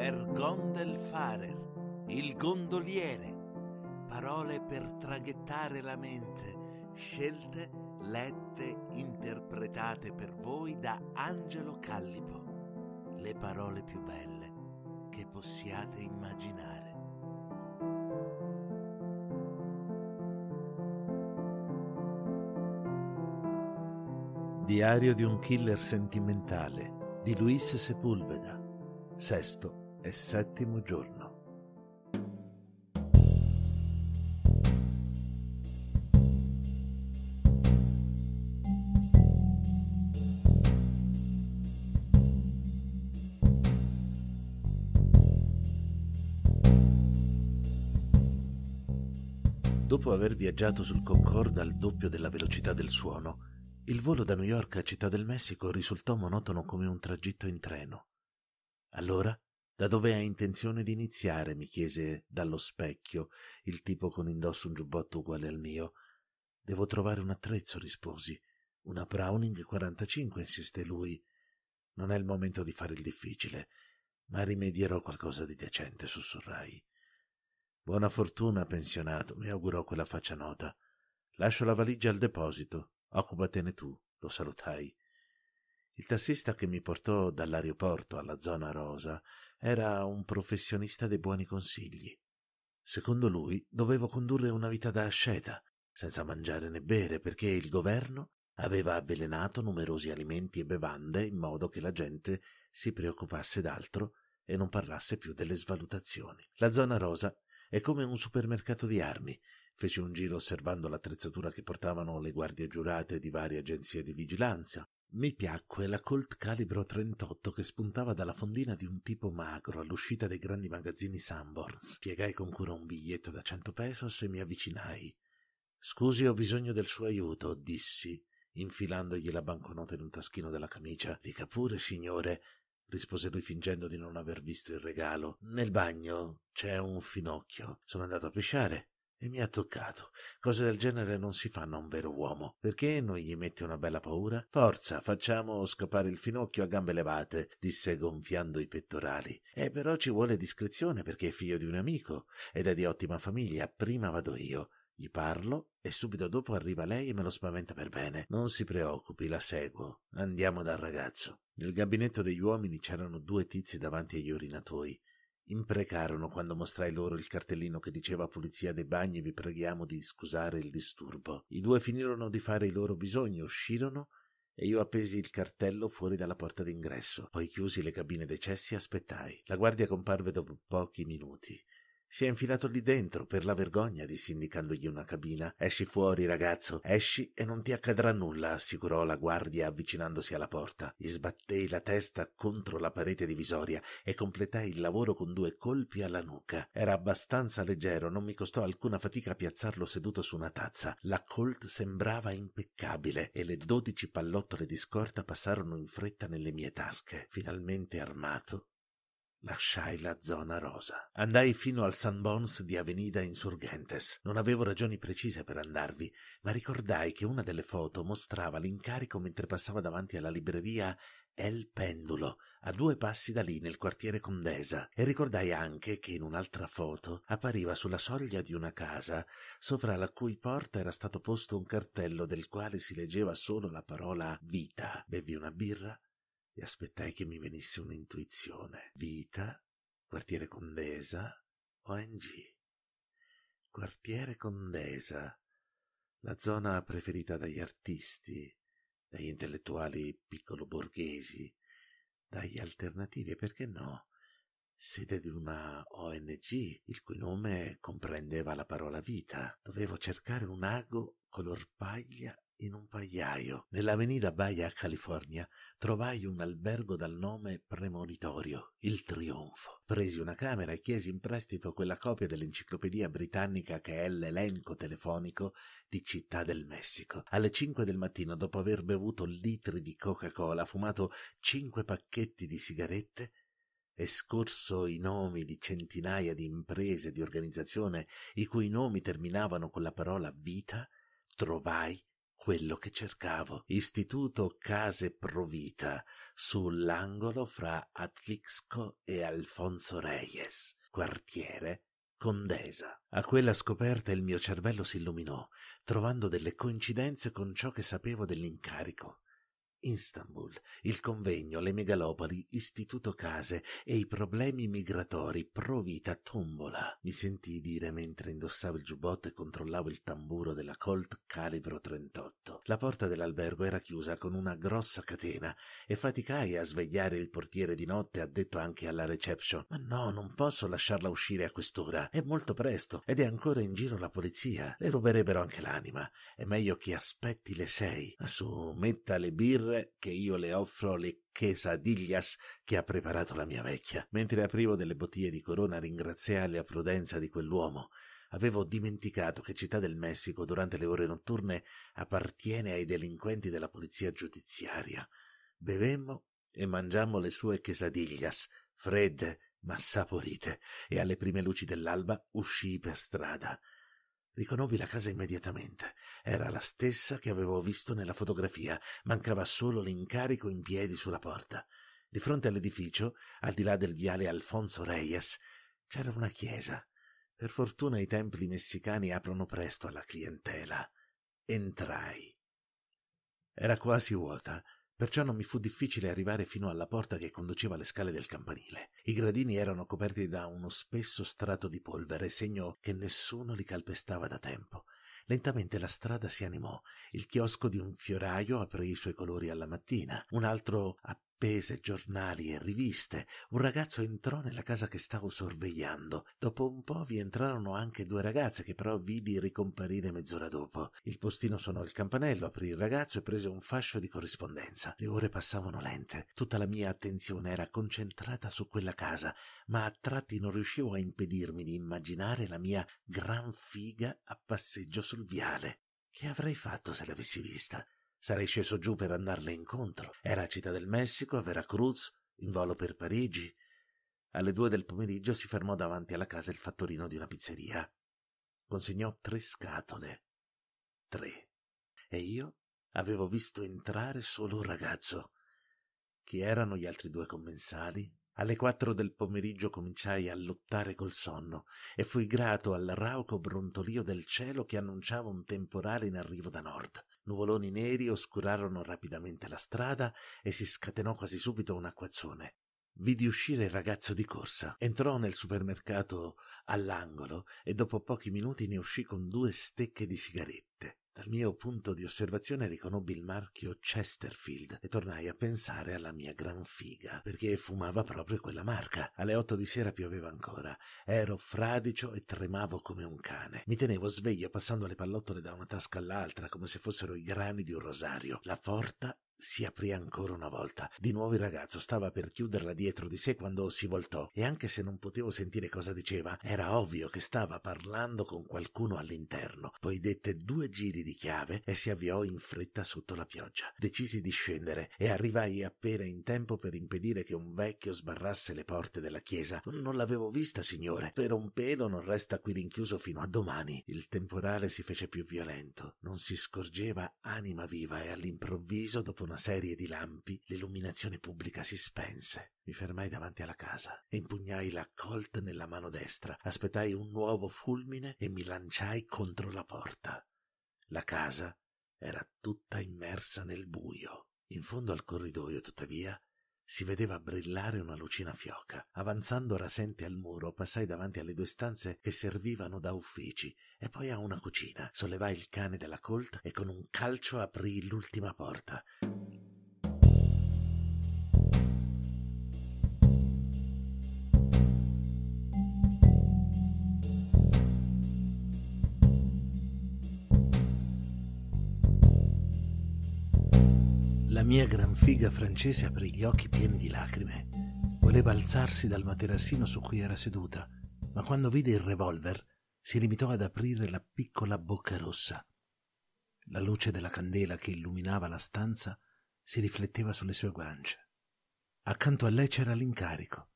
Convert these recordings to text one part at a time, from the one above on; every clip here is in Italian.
Der Gondelfarer, il gondoliere, parole per traghettare la mente, scelte, lette, interpretate per voi da Angelo Callipo, le parole più belle che possiate immaginare. Diario di un killer sentimentale di Luis Sepulveda, sesto e settimo giorno. Dopo aver viaggiato sul Concorde al doppio della velocità del suono, il volo da New York a Città del Messico risultò monotono come un tragitto in treno. Allora da dove hai intenzione di iniziare? mi chiese dallo specchio il tipo con indosso un giubbotto uguale al mio. Devo trovare un attrezzo, risposi. Una Browning 45, insiste lui. Non è il momento di fare il difficile, ma rimedierò qualcosa di decente, sussurrai. Buona fortuna, pensionato, mi augurò quella faccia nota. Lascio la valigia al deposito. occupatene tu, lo salutai. Il tassista che mi portò dall'aeroporto alla zona rosa era un professionista dei buoni consigli. Secondo lui dovevo condurre una vita da asceta, senza mangiare né bere, perché il governo aveva avvelenato numerosi alimenti e bevande in modo che la gente si preoccupasse d'altro e non parlasse più delle svalutazioni. La zona rosa è come un supermercato di armi. Feci un giro osservando l'attrezzatura che portavano le guardie giurate di varie agenzie di vigilanza, mi piacque la Colt calibro 38 che spuntava dalla fondina di un tipo magro all'uscita dei grandi magazzini Sanborns. Piegai con cura un biglietto da 100 pesos e mi avvicinai. Scusi, ho bisogno del suo aiuto, dissi, infilandogli la banconota in un taschino della camicia. Dica pure, signore, rispose lui fingendo di non aver visto il regalo. Nel bagno c'è un finocchio. Sono andato a pisciare e mi ha toccato. Cose del genere non si fanno a un vero uomo. Perché non gli mette una bella paura? Forza, facciamo scappare il finocchio a gambe levate, disse gonfiando i pettorali. E però ci vuole discrezione perché è figlio di un amico ed è di ottima famiglia. Prima vado io. Gli parlo e subito dopo arriva lei e me lo spaventa per bene. Non si preoccupi, la seguo. Andiamo dal ragazzo. Nel gabinetto degli uomini c'erano due tizi davanti agli orinatoi. Imprecarono quando mostrai loro il cartellino che diceva pulizia dei bagni vi preghiamo di scusare il disturbo. I due finirono di fare i loro bisogni, uscirono e io appesi il cartello fuori dalla porta d'ingresso. Poi chiusi le cabine dei cessi e aspettai. La guardia comparve dopo pochi minuti. Si è infilato lì dentro per la vergogna dissi indicandogli una cabina. Esci fuori, ragazzo, esci e non ti accadrà nulla, assicurò la guardia avvicinandosi alla porta. Gli sbattei la testa contro la parete divisoria e completai il lavoro con due colpi alla nuca. Era abbastanza leggero, non mi costò alcuna fatica piazzarlo seduto su una tazza. La Colt sembrava impeccabile e le dodici pallottole di scorta passarono in fretta nelle mie tasche. Finalmente armato, Lasciai la zona rosa. Andai fino al San Bons di Avenida Insurgentes. Non avevo ragioni precise per andarvi, ma ricordai che una delle foto mostrava l'incarico mentre passava davanti alla libreria El Pendulo, a due passi da lì nel quartiere Condesa, e ricordai anche che in un'altra foto appariva sulla soglia di una casa, sopra la cui porta era stato posto un cartello del quale si leggeva solo la parola vita. Bevi una birra, e aspettai che mi venisse un'intuizione. Vita, quartiere Condesa, ONG. Quartiere Condesa, la zona preferita dagli artisti, dagli intellettuali piccolo-borghesi, dagli alternativi e perché no, sede di una ONG, il cui nome comprendeva la parola vita. Dovevo cercare un ago color paglia in un pagliaio, nell'avenida Baia, California, trovai un albergo dal nome premonitorio, il Trionfo. Presi una camera e chiesi in prestito quella copia dell'enciclopedia britannica che è l'elenco telefonico di Città del Messico. Alle cinque del mattino, dopo aver bevuto litri di Coca-Cola, fumato cinque pacchetti di sigarette, e scorso i nomi di centinaia di imprese di organizzazione i cui nomi terminavano con la parola vita, trovai quello che cercavo. Istituto Case Provita, sull'angolo fra Atlixco e Alfonso Reyes, quartiere Condesa. A quella scoperta il mio cervello si illuminò, trovando delle coincidenze con ciò che sapevo dell'incarico. Istanbul, il convegno, le megalopoli, istituto case e i problemi migratori, pro vita, tombola. Mi sentii dire mentre indossavo il giubbotto e controllavo il tamburo della Colt calibro 38. La porta dell'albergo era chiusa con una grossa catena e faticai a svegliare il portiere di notte addetto anche alla reception. Ma no, non posso lasciarla uscire a quest'ora. È molto presto ed è ancora in giro la polizia. Le ruberebbero anche l'anima. È meglio che aspetti le sei. Ma su, metta le birre terre che io le offro le quesadillas che ha preparato la mia vecchia. Mentre aprivo delle bottiglie di corona ringraziai la prudenza di quell'uomo. Avevo dimenticato che Città del Messico durante le ore notturne appartiene ai delinquenti della polizia giudiziaria. Bevemmo e mangiammo le sue quesadillas, fredde ma saporite, e alle prime luci dell'alba uscii per strada. Riconobbi la casa immediatamente. Era la stessa che avevo visto nella fotografia, mancava solo l'incarico in piedi sulla porta. Di fronte all'edificio, al di là del viale Alfonso Reyes, c'era una chiesa. Per fortuna i templi messicani aprono presto alla clientela. Entrai. Era quasi vuota, Perciò non mi fu difficile arrivare fino alla porta che conduceva alle scale del campanile. I gradini erano coperti da uno spesso strato di polvere, segno che nessuno li calpestava da tempo. Lentamente la strada si animò. Il chiosco di un fioraio aprì i suoi colori alla mattina, un altro pese giornali e riviste. Un ragazzo entrò nella casa che stavo sorvegliando. Dopo un po' vi entrarono anche due ragazze che però vidi ricomparire mezz'ora dopo. Il postino suonò il campanello, aprì il ragazzo e prese un fascio di corrispondenza. Le ore passavano lente. Tutta la mia attenzione era concentrata su quella casa, ma a tratti non riuscivo a impedirmi di immaginare la mia gran figa a passeggio sul viale. Che avrei fatto se l'avessi vista? Sarei sceso giù per andarle incontro. Era a Città del Messico, a Veracruz, in volo per Parigi. Alle due del pomeriggio si fermò davanti alla casa il fattorino di una pizzeria. Consegnò tre scatole. Tre. E io avevo visto entrare solo un ragazzo. Chi erano gli altri due commensali? Alle quattro del pomeriggio cominciai a lottare col sonno e fui grato al rauco brontolio del cielo che annunciava un temporale in arrivo da nord. Nuvoloni neri oscurarono rapidamente la strada e si scatenò quasi subito un acquazzone. Vidi uscire il ragazzo di corsa. Entrò nel supermercato all'angolo e dopo pochi minuti ne uscì con due stecche di sigarette. Dal mio punto di osservazione riconobbi il marchio Chesterfield e tornai a pensare alla mia gran figa, perché fumava proprio quella marca. Alle otto di sera pioveva ancora. Ero fradicio e tremavo come un cane. Mi tenevo sveglio passando le pallottole da una tasca all'altra come se fossero i grani di un rosario. La porta si aprì ancora una volta. Di nuovo il ragazzo stava per chiuderla dietro di sé quando si voltò e anche se non potevo sentire cosa diceva, era ovvio che stava parlando con qualcuno all'interno. Poi dette due giri di chiave e si avviò in fretta sotto la pioggia. Decisi di scendere e arrivai appena in tempo per impedire che un vecchio sbarrasse le porte della chiesa. Non l'avevo vista, signore. Per un pelo non resta qui rinchiuso fino a domani. Il temporale si fece più violento. Non si scorgeva anima viva e all'improvviso, dopo una serie di lampi, l'illuminazione pubblica si spense. Mi fermai davanti alla casa e impugnai la colt nella mano destra, aspettai un nuovo fulmine e mi lanciai contro la porta. La casa era tutta immersa nel buio. In fondo al corridoio, tuttavia, si vedeva brillare una lucina fioca. Avanzando rasente al muro, passai davanti alle due stanze che servivano da uffici e poi a una cucina. Sollevai il cane della colt e con un calcio aprì l'ultima porta. La mia gran figa francese aprì gli occhi pieni di lacrime. Voleva alzarsi dal materassino su cui era seduta, ma quando vide il revolver si limitò ad aprire la piccola bocca rossa. La luce della candela che illuminava la stanza si rifletteva sulle sue guance. Accanto a lei c'era l'incarico.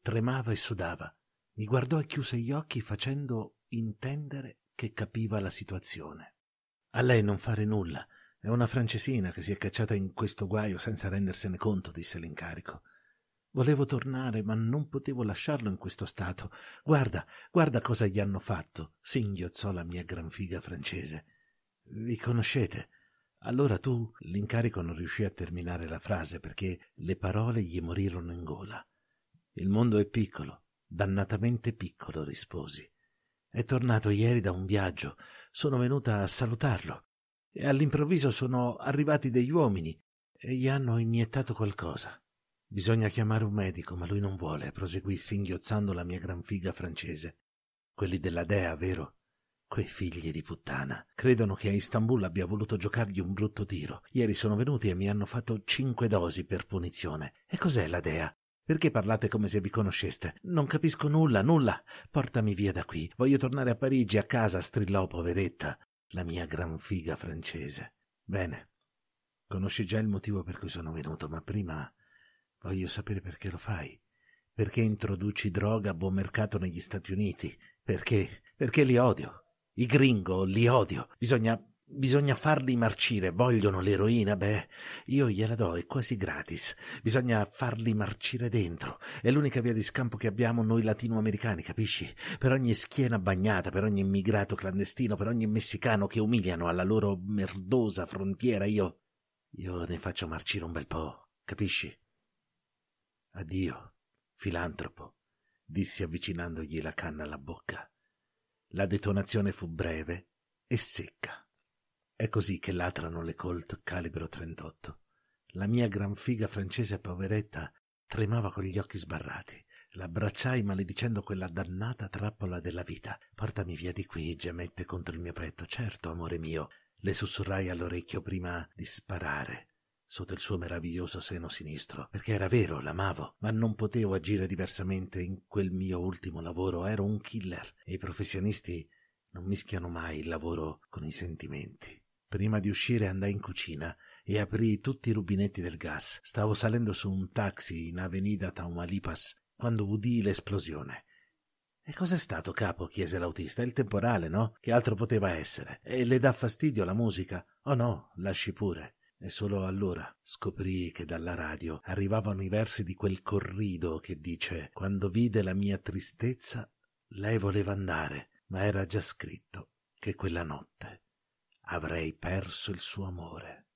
Tremava e sudava. Mi guardò e chiuse gli occhi facendo intendere che capiva la situazione. A lei non fare nulla, è una francesina che si è cacciata in questo guaio senza rendersene conto, disse l'incarico. Volevo tornare, ma non potevo lasciarlo in questo stato. Guarda, guarda cosa gli hanno fatto, singhiozzò la mia gran figa francese. Vi conoscete? Allora tu. L'incarico non riuscì a terminare la frase perché le parole gli morirono in gola. Il mondo è piccolo, dannatamente piccolo, risposi. È tornato ieri da un viaggio. Sono venuta a salutarlo e all'improvviso sono arrivati degli uomini e gli hanno iniettato qualcosa. Bisogna chiamare un medico, ma lui non vuole, proseguì singhiozzando la mia gran figa francese. Quelli della Dea, vero? Quei figli di puttana. Credono che a Istanbul abbia voluto giocargli un brutto tiro. Ieri sono venuti e mi hanno fatto cinque dosi per punizione. E cos'è la Dea? Perché parlate come se vi conosceste? Non capisco nulla, nulla. Portami via da qui. Voglio tornare a Parigi, a casa, strillò poveretta la mia gran figa francese. Bene, conosci già il motivo per cui sono venuto, ma prima voglio sapere perché lo fai. Perché introduci droga a buon mercato negli Stati Uniti? Perché? Perché li odio. I gringo li odio. Bisogna Bisogna farli marcire. Vogliono l'eroina? Beh, io gliela do, è quasi gratis. Bisogna farli marcire dentro. È l'unica via di scampo che abbiamo noi latinoamericani, capisci? Per ogni schiena bagnata, per ogni immigrato clandestino, per ogni messicano che umiliano alla loro merdosa frontiera, io... Io ne faccio marcire un bel po', capisci? Addio, filantropo, dissi avvicinandogli la canna alla bocca. La detonazione fu breve e secca. È così che latrano le Colt calibro 38. La mia gran figa francese poveretta tremava con gli occhi sbarrati. L'abbracciai maledicendo quella dannata trappola della vita. Portami via di qui, gemette contro il mio petto. Certo, amore mio, le sussurrai all'orecchio prima di sparare sotto il suo meraviglioso seno sinistro, perché era vero, l'amavo, ma non potevo agire diversamente in quel mio ultimo lavoro, ero un killer e i professionisti non mischiano mai il lavoro con i sentimenti. Prima di uscire andai in cucina e aprì tutti i rubinetti del gas. Stavo salendo su un taxi in avenida Taumalipas quando udii l'esplosione. E cos'è stato, capo? chiese l'autista. Il temporale, no? Che altro poteva essere? E le dà fastidio la musica? Oh no, lasci pure. E solo allora scoprì che dalla radio arrivavano i versi di quel corrido che dice Quando vide la mia tristezza, lei voleva andare, ma era già scritto che quella notte avrei perso il suo amore.